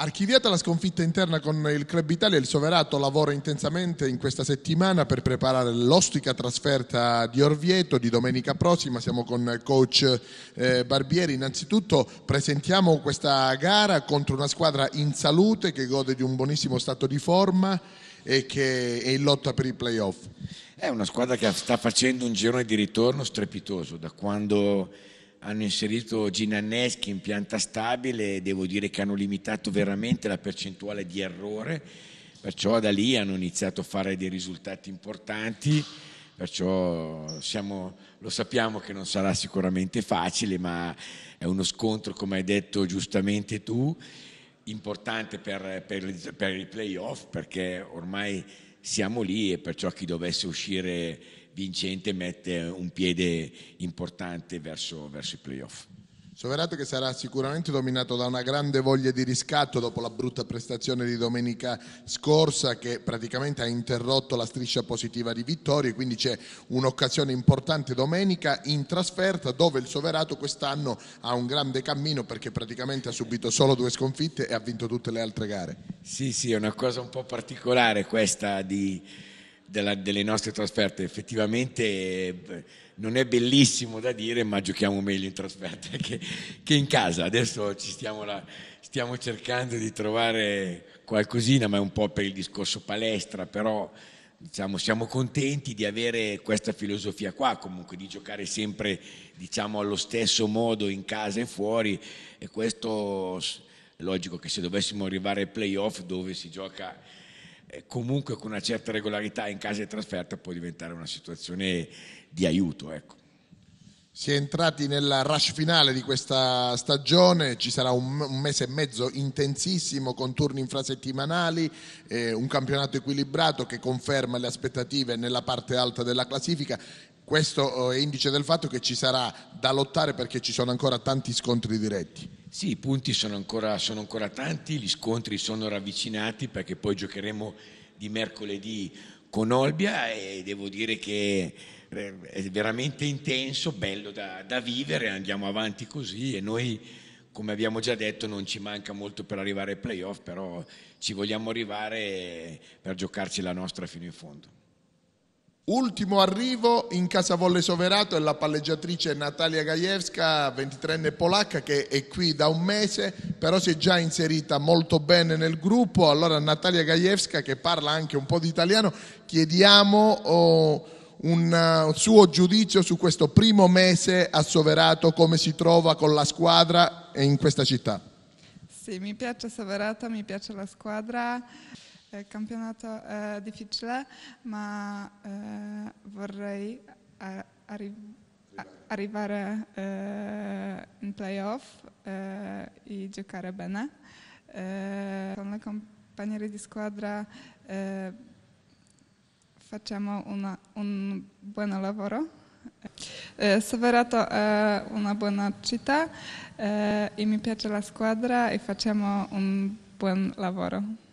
Archiviata la sconfitta interna con il Club Italia, il Soverato lavora intensamente in questa settimana per preparare l'ostica trasferta di Orvieto di domenica prossima. Siamo con coach eh, Barbieri. Innanzitutto presentiamo questa gara contro una squadra in salute che gode di un buonissimo stato di forma e che è in lotta per i playoff. È una squadra che sta facendo un girone di ritorno strepitoso da quando hanno inserito Ginanneschi in pianta stabile e devo dire che hanno limitato veramente la percentuale di errore, perciò da lì hanno iniziato a fare dei risultati importanti, perciò siamo, lo sappiamo che non sarà sicuramente facile, ma è uno scontro, come hai detto giustamente tu, importante per, per, per i playoff perché ormai siamo lì e perciò chi dovesse uscire vincente mette un piede importante verso, verso i playoff. Soverato che sarà sicuramente dominato da una grande voglia di riscatto dopo la brutta prestazione di domenica scorsa che praticamente ha interrotto la striscia positiva di vittorie, quindi c'è un'occasione importante domenica in trasferta dove il Soverato quest'anno ha un grande cammino perché praticamente ha subito solo due sconfitte e ha vinto tutte le altre gare. Sì, sì, è una cosa un po' particolare questa di della, delle nostre trasferte. Effettivamente eh, non è bellissimo da dire, ma giochiamo meglio in trasferta che, che in casa. Adesso stiamo, la, stiamo cercando di trovare qualcosina, ma è un po' per il discorso palestra, però diciamo, siamo contenti di avere questa filosofia qua, comunque di giocare sempre diciamo, allo stesso modo in casa e fuori e questo è logico che se dovessimo arrivare ai playoff dove si gioca comunque con una certa regolarità in casa di trasferta può diventare una situazione di aiuto. Ecco. Si è entrati nella rush finale di questa stagione, ci sarà un, mese e mezzo intensissimo con turni infrasettimanali, eh, un campionato equilibrato che conferma le aspettative nella parte alta della classifica. Questo eh, è indice del fatto che ci sarà da lottare perché ci sono ancora tanti scontri diretti. Sì, i punti sono ancora, sono ancora tanti, gli scontri sono ravvicinati perché poi giocheremo di mercoledì con Olbia e devo dire che eh, è veramente intenso, bello da, da, vivere, andiamo avanti così e noi come abbiamo già detto non ci manca molto per arrivare ai playoff, però ci vogliamo arrivare per giocarci la nostra fino in fondo. Ultimo arrivo in casa Volle Soverato è la palleggiatrice Natalia Gajewska, 23enne polacca che è qui da un mese, però si è già inserita molto bene nel gruppo. Allora Natalia Gajewska che parla anche un po' di italiano, chiediamo oh, un uh, suo giudizio su questo primo mese a Soverato, come si trova con la squadra in questa città. Sì, mi piace Soverato, mi piace la squadra. Il eh, campionato è eh, difficile, ma eh, vorrei eh, arri arrivare eh, in playoff eh, e giocare bene. con le compagnie di squadra facciamo una, un buon lavoro. Soverato è una buona città e mi piace la squadra e facciamo un buon lavoro.